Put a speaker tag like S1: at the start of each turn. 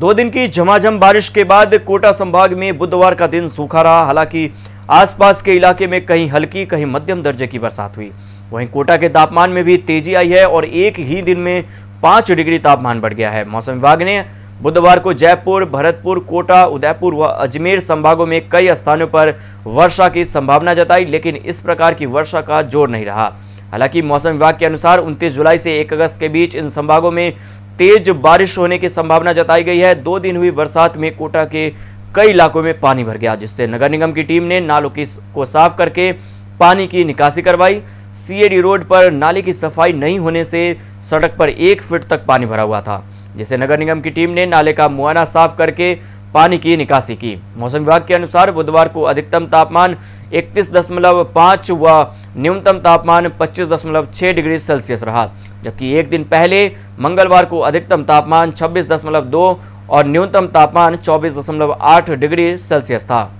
S1: दो दिन की झमाझम बारिश के बाद कोटा संभाग में बुधवार का दिन सूखा रहा हालांकि आसपास के इलाके में कहीं हल्की कहीं मध्यम दर्जे की बरसात हुई वहीं कोटा के तापमान में भी तेजी आई है और एक ही दिन में पांच डिग्री तापमान बढ़ गया है मौसम विभाग ने बुधवार को जयपुर भरतपुर कोटा उदयपुर व अजमेर संभागों में कई स्थानों पर वर्षा की संभावना जताई लेकिन इस प्रकार की वर्षा का जोर नहीं रहा हालांकि मौसम विभाग के अनुसार 29 जुलाई से 1 अगस्त के बीच इन संभागों में तेज बारिश होने की संभावना जताई गई है दो दिन हुई बरसात में कोटा के कई इलाकों में पानी भर गया जिससे नगर निगम की टीम ने नालों की को साफ करके पानी की निकासी करवाई सीएडी रोड पर नाले की सफाई नहीं होने से सड़क पर एक फीट तक पानी भरा हुआ था जिसे नगर निगम की टीम ने नाले का मुआना साफ करके पानी की निकासी की मौसम विभाग के अनुसार बुधवार को अधिकतम तापमान 31.5 व न्यूनतम तापमान 25.6 डिग्री सेल्सियस रहा जबकि एक दिन पहले मंगलवार को अधिकतम तापमान 26.2 और न्यूनतम तापमान 24.8 डिग्री सेल्सियस था